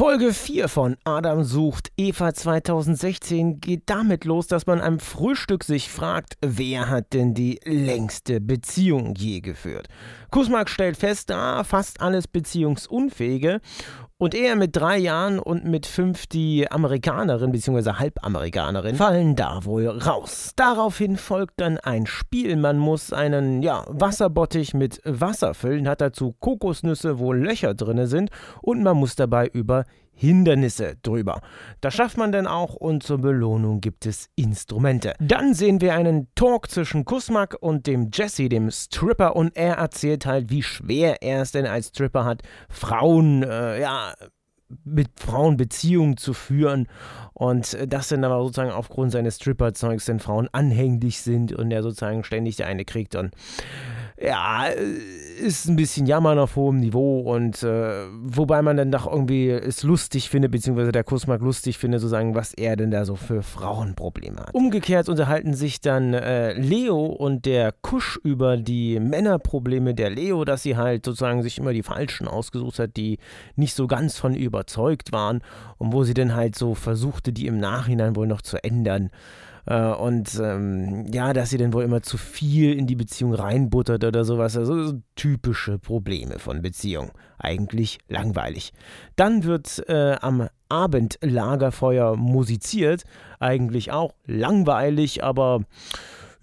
Folge 4 von Adam sucht Eva 2016 geht damit los, dass man am Frühstück sich fragt, wer hat denn die längste Beziehung je geführt? Kusmark stellt fest, da fast alles Beziehungsunfähige und er mit drei Jahren und mit fünf die Amerikanerin bzw. Halbamerikanerin fallen da wohl raus. Daraufhin folgt dann ein Spiel. Man muss einen ja, Wasserbottich mit Wasser füllen, hat dazu Kokosnüsse, wo Löcher drin sind und man muss dabei über Hindernisse drüber. Das schafft man dann auch und zur Belohnung gibt es Instrumente. Dann sehen wir einen Talk zwischen Kusmak und dem Jesse, dem Stripper, und er erzählt halt, wie schwer er es denn als Stripper hat, Frauen, äh, ja, mit Frauen Beziehungen zu führen und das dann aber sozusagen aufgrund seines Stripper-Zeugs den Frauen anhänglich sind und er sozusagen ständig eine kriegt und ja, ist ein bisschen Jammern auf hohem Niveau und äh, wobei man dann doch irgendwie es lustig findet, beziehungsweise der Kussmark lustig findet, sozusagen, was er denn da so für Frauenprobleme hat. Umgekehrt unterhalten sich dann äh, Leo und der Kusch über die Männerprobleme der Leo, dass sie halt sozusagen sich immer die Falschen ausgesucht hat, die nicht so ganz von überzeugt waren und wo sie dann halt so versuchte, die im Nachhinein wohl noch zu ändern. Äh, und ähm, ja, dass sie dann wohl immer zu viel in die Beziehung reinbuttert oder sowas. Also so typische Probleme von Beziehung. Eigentlich langweilig. Dann wird äh, am Abendlagerfeuer musiziert. Eigentlich auch langweilig, aber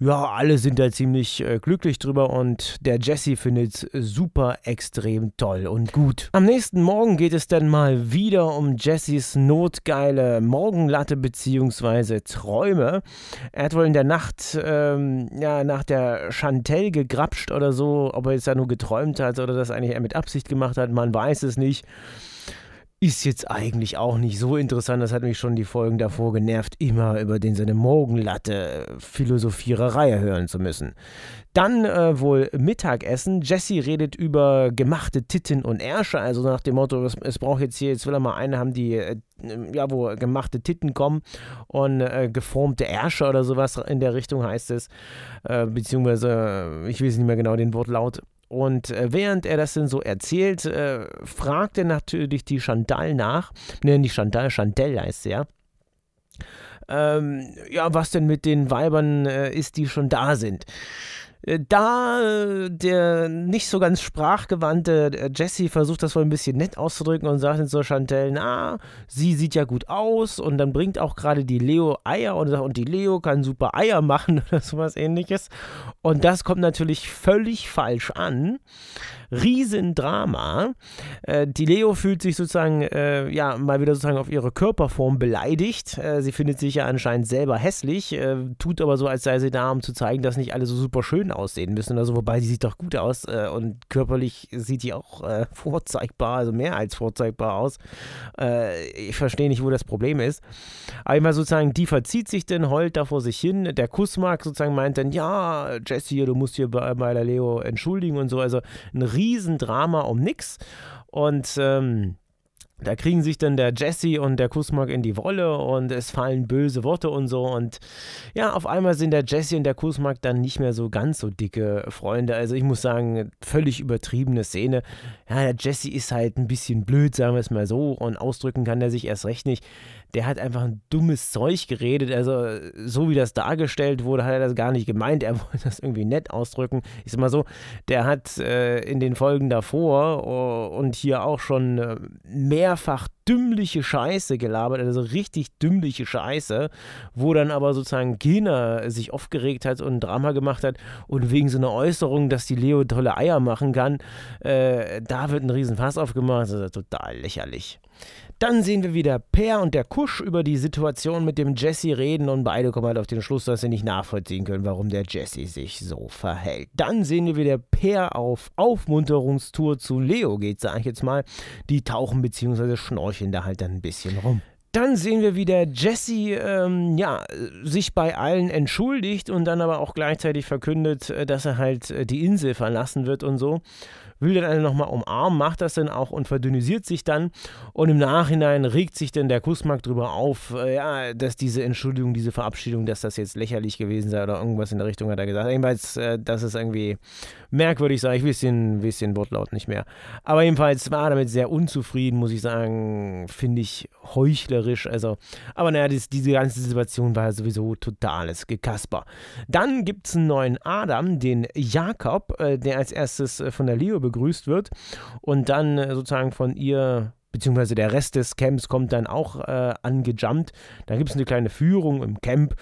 ja, alle sind da ziemlich äh, glücklich drüber und der Jesse findet es super extrem toll und gut. Am nächsten Morgen geht es dann mal wieder um Jessys notgeile Morgenlatte bzw. Träume. Er hat wohl in der Nacht ähm, ja, nach der Chantelle gegrapscht oder so, ob er jetzt da nur geträumt hat oder das eigentlich er mit Absicht gemacht hat, man weiß es nicht ist jetzt eigentlich auch nicht so interessant. Das hat mich schon die Folgen davor genervt, immer über den seine Morgenlatte Philosophiererei hören zu müssen. Dann äh, wohl Mittagessen. Jesse redet über gemachte Titten und Ärsche, also nach dem Motto, es, es braucht jetzt hier, jetzt will er mal eine haben, die, äh, ja, wo gemachte Titten kommen und äh, geformte Ärsche oder sowas in der Richtung heißt es. Äh, beziehungsweise, äh, ich weiß nicht mehr genau den Wortlaut. Und äh, während er das denn so erzählt, äh, fragt er natürlich die Chantal nach. Ne, die Chantal, Chantel heißt sie ja. Ähm, ja, was denn mit den Weibern äh, ist, die schon da sind. Äh, da äh, der nicht so ganz sprachgewandte äh, Jesse versucht das wohl ein bisschen nett auszudrücken und sagt dann so Chantelle, na, ah, sie sieht ja gut aus und dann bringt auch gerade die Leo Eier und sagt, und die Leo kann super Eier machen oder sowas ähnliches. Und das kommt natürlich völlig falsch an. Riesendrama. die Leo fühlt sich sozusagen, ja, mal wieder sozusagen auf ihre Körperform beleidigt. sie findet sich ja anscheinend selber hässlich, tut aber so, als sei sie da, um zu zeigen, dass nicht alle so super schön aussehen müssen oder so. Wobei, die sieht doch gut aus äh, und körperlich sieht die auch äh, vorzeigbar, also mehr als vorzeigbar aus. Äh, ich verstehe nicht, wo das Problem ist. Einmal sozusagen, die verzieht sich denn, heult da vor sich hin. Der Kussmark sozusagen meint dann, ja, Jesse, du musst hier bei, bei der Leo entschuldigen und so. Also ein Riesendrama um nix. Und ähm, da kriegen sich dann der Jesse und der Kusmak in die Wolle und es fallen böse Worte und so. Und ja, auf einmal sind der Jesse und der Kusmak dann nicht mehr so ganz so dicke Freunde. Also ich muss sagen, völlig übertriebene Szene. Ja, der Jesse ist halt ein bisschen blöd, sagen wir es mal so. Und ausdrücken kann er sich erst recht nicht. Der hat einfach ein dummes Zeug geredet. Also so wie das dargestellt wurde, hat er das gar nicht gemeint. Er wollte das irgendwie nett ausdrücken. Ich sag mal so, der hat äh, in den Folgen davor oh, und hier auch schon äh, mehr mehrfach dümmliche Scheiße gelabert, also richtig dümmliche Scheiße, wo dann aber sozusagen Gena sich aufgeregt hat und ein Drama gemacht hat und wegen so einer Äußerung, dass die Leo tolle Eier machen kann, äh, da wird ein Riesenfass aufgemacht. Das ist total lächerlich. Dann sehen wir wieder Per und der Kusch über die Situation mit dem Jesse reden und beide kommen halt auf den Schluss, dass sie nicht nachvollziehen können, warum der Jesse sich so verhält. Dann sehen wir wieder Per auf Aufmunterungstour zu Leo, geht, da ich jetzt mal. Die tauchen bzw. schnorcheln da halt dann ein bisschen rum. Dann sehen wir, wie der Jesse ähm, ja, sich bei allen entschuldigt und dann aber auch gleichzeitig verkündet, äh, dass er halt äh, die Insel verlassen wird und so. Will dann alle nochmal umarmen, macht das dann auch und verdünnisiert sich dann. Und im Nachhinein regt sich dann der Kussmark drüber auf, äh, ja, dass diese Entschuldigung, diese Verabschiedung, dass das jetzt lächerlich gewesen sei oder irgendwas in der Richtung hat er gesagt. Jedenfalls, äh, dass es irgendwie merkwürdig sei. Ich weiß den, weiß den Wortlaut nicht mehr. Aber jedenfalls war er damit sehr unzufrieden, muss ich sagen. Finde ich heuchlerisch. Also, aber naja, dies, diese ganze Situation war ja sowieso totales Gekasper. Dann gibt es einen neuen Adam, den Jakob, äh, der als erstes äh, von der Leo begrüßt wird und dann äh, sozusagen von ihr. Beziehungsweise der Rest des Camps kommt dann auch äh, angejumpt. Da gibt es eine kleine Führung im Camp.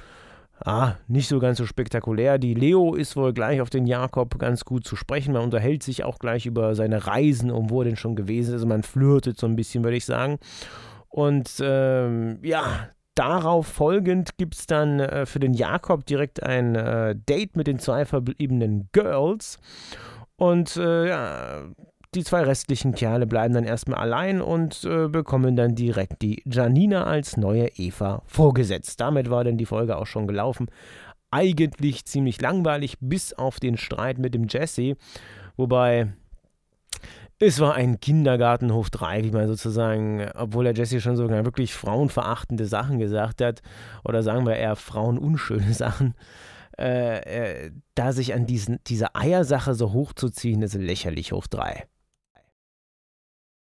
Ah, nicht so ganz so spektakulär. Die Leo ist wohl gleich auf den Jakob ganz gut zu sprechen. Man unterhält sich auch gleich über seine Reisen, und wo er denn schon gewesen ist. Also man flirtet so ein bisschen, würde ich sagen. Und ähm, ja, darauf folgend gibt es dann äh, für den Jakob direkt ein äh, Date mit den zwei verbliebenen Girls. Und äh, ja, die zwei restlichen Kerle bleiben dann erstmal allein und äh, bekommen dann direkt die Janina als neue Eva vorgesetzt. Damit war dann die Folge auch schon gelaufen. Eigentlich ziemlich langweilig, bis auf den Streit mit dem Jesse. Wobei, es war ein Kindergartenhof 3, wie man sozusagen, obwohl der Jesse schon sogar wirklich frauenverachtende Sachen gesagt hat, oder sagen wir eher frauenunschöne Sachen, äh, äh, da sich an diesen, dieser Eiersache so hochzuziehen, ist lächerlich hoch 3.